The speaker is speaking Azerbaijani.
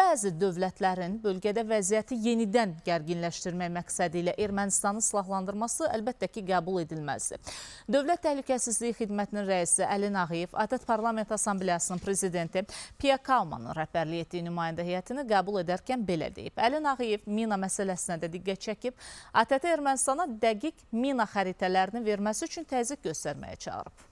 Bəzi dövlətlərin bölgədə vəziyyəti yenidən gərginləşdirmək məqsədi ilə Ermənistanı silahlandırması əlbəttə ki, qəbul edilməzdir. Dövlət Təhlükəsizliyi Xidmətinin rəisi Əli Nağıyev, Adət Parlament Assambleyasının prezidenti Pia Kalmanın rəhbərliyi etdiyi nümayəndə heyətini qəbul edərkən belə deyib. Əli Nağıyev mina məsələsinə də diqqət çəkib, ATT Ermənistana dəqiq mina xəritələrini verməsi üçün təzik göstərməyə çağırıb.